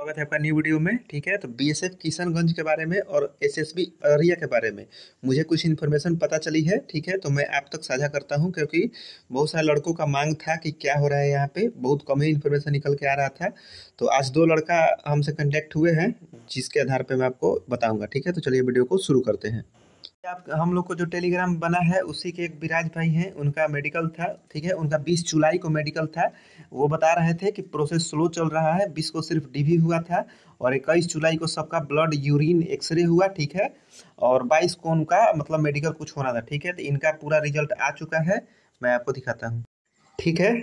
स्वागत है आपका न्यू वीडियो में ठीक है तो बीएसएफ किशनगंज के बारे में और एसएसबी अररिया के बारे में मुझे कुछ इन्फॉर्मेशन पता चली है ठीक है तो मैं आप तक साझा करता हूं क्योंकि बहुत सारे लड़कों का मांग था कि क्या हो रहा है यहाँ पे बहुत कम ही इन्फॉर्मेशन निकल के आ रहा था तो आज दो लड़का हमसे कंटेक्ट हुए हैं जिसके आधार पर मैं आपको बताऊँगा ठीक है तो चलिए वीडियो को शुरू करते हैं आप हम लोग को जो टेलीग्राम बना है उसी के एक विराज भाई हैं उनका मेडिकल था ठीक है उनका 20 जुलाई को मेडिकल था वो बता रहे थे कि प्रोसेस स्लो चल रहा है 20 को सिर्फ डीवी हुआ था और इक्कीस जुलाई को सबका ब्लड यूरिन एक्सरे हुआ ठीक है और बाईस को उनका मतलब मेडिकल कुछ होना था ठीक है तो इनका पूरा रिजल्ट आ चुका है मैं आपको दिखाता हूँ ठीक है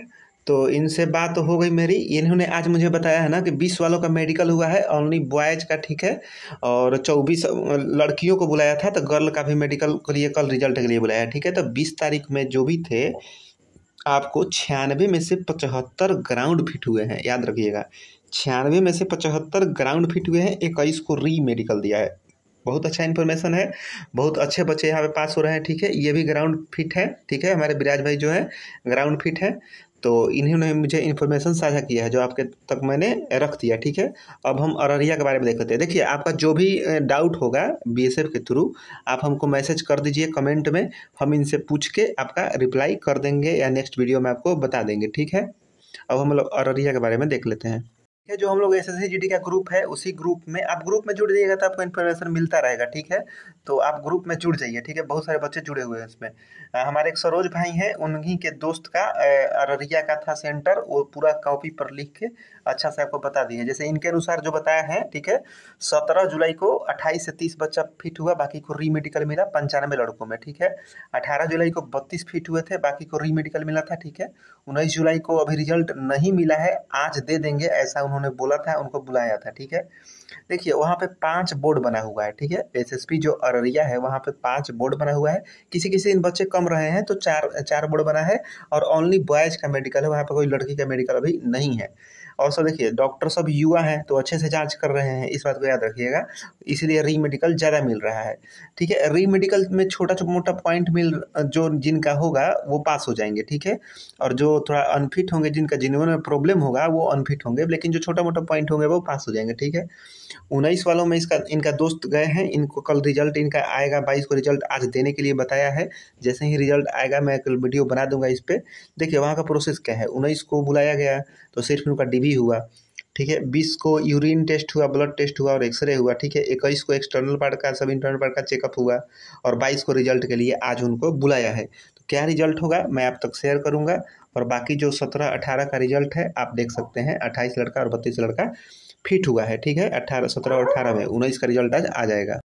तो इनसे बात हो गई मेरी इन्होंने आज मुझे बताया है ना कि बीस वालों का मेडिकल हुआ है ओनली बॉयज़ का ठीक है और चौबीस लड़कियों को बुलाया था तो गर्ल का भी मेडिकल के लिए कल रिजल्ट के लिए बुलाया ठीक है तो बीस तारीख में जो भी थे आपको छियानवे में से पचहत्तर ग्राउंड फिट हुए हैं याद रखिएगा छियानवे में से पचहत्तर ग्राउंड फिट हुए हैं इक्कीस को री मेडिकल दिया है बहुत अच्छा इन्फॉर्मेशन है बहुत अच्छे बच्चे यहाँ पे पास हो रहे हैं ठीक है ये भी ग्राउंड फिट है ठीक है हमारे बिराज भाई जो है ग्राउंड फिट है तो इन्होंने मुझे इन्फॉर्मेशन साझा किया है जो आपके तक मैंने रख दिया ठीक है अब हम अररिया के बारे में देख लेते हैं देखिए आपका जो भी डाउट होगा बीएसएफ के थ्रू आप हमको मैसेज कर दीजिए कमेंट में हम इनसे पूछ के आपका रिप्लाई कर देंगे या नेक्स्ट वीडियो में आपको बता देंगे ठीक है अब हम लोग अररिया के बारे में देख लेते हैं है जो हम लोग एस एस का ग्रुप है उसी ग्रुप में आप ग्रुप में जुड़ जाइएगा तो आपको इन्फॉर्मेशन मिलता रहेगा ठीक है तो आप ग्रुप में जुड़ जाइए ठीक है बहुत सारे बच्चे जुड़े हुए हैं इसमें हमारे एक सरोज भाई हैं उन्हीं के दोस्त का अररिया का था सेंटर वो पूरा कॉपी पर लिख के अच्छा से आपको बता दिए जैसे इनके अनुसार जो बताया है ठीक है सत्रह जुलाई को अट्ठाईस से तीस बच्चा फिट हुआ बाकी को री मेडिकल मिला पंचानवे लड़कों में ठीक है अठारह जुलाई को बत्तीस फिट हुए थे बाकी को री मेडिकल मिला था ठीक है उन्नीस जुलाई को अभी रिजल्ट नहीं मिला है आज दे देंगे ऐसा उन्होंने उन्होंने बोला था उनको बुलाया था ठीक है देखिए वहाँ पे पांच बोर्ड बना हुआ है ठीक है एसएसपी जो अररिया है वहाँ पे पांच बोर्ड बना हुआ है किसी किसी इन बच्चे कम रहे हैं तो चार चार बोर्ड बना है और ओनली बॉयज़ का मेडिकल है वहाँ पर कोई लड़की का मेडिकल अभी नहीं है और सर देखिए डॉक्टर सब युवा हैं तो अच्छे से जाँच कर रहे हैं इस बात को याद रखिएगा इसलिए री मेडिकल ज़्यादा मिल रहा है ठीक है री मेडिकल में छोटा छोटा मोटा पॉइंट मिल जो जिनका होगा वो पास हो जाएंगे ठीक है और जो थोड़ा अनफिट होंगे जिनका में प्रॉब्लम होगा वो अनफिट होंगे लेकिन जो छोटा मोटा पॉइंट होंगे वो पास हो जाएंगे ठीक है उन्नीस वालों में इसका इनका दोस्त गए हैं इनको कल रिजल्ट इनका आएगा बाईस को रिजल्ट आज देने के लिए बताया है जैसे ही रिजल्ट आएगा मैं कल वीडियो बना दूंगा इस पर देखिए वहाँ का प्रोसेस क्या है उन्नीस को बुलाया गया तो सिर्फ उनका डी भी हुआ ठीक है बीस को यूरिन टेस्ट हुआ ब्लड टेस्ट हुआ और एक्सरे हुआ ठीक है इक्कीस को एक्सटर्नल पार्ट का सब इंटरनल पार्ट का चेकअप हुआ और बाईस को रिजल्ट के लिए आज उनको बुलाया है तो क्या रिजल्ट होगा मैं आप तक शेयर करूंगा और बाकी जो सत्रह अठारह का रिजल्ट है आप देख सकते हैं अट्ठाईस लड़का और बत्तीस लड़का फिट हुआ है ठीक है अट्ठारह सत्रह और अठारह में उन्नीस का रिजल्ट आज आ जाएगा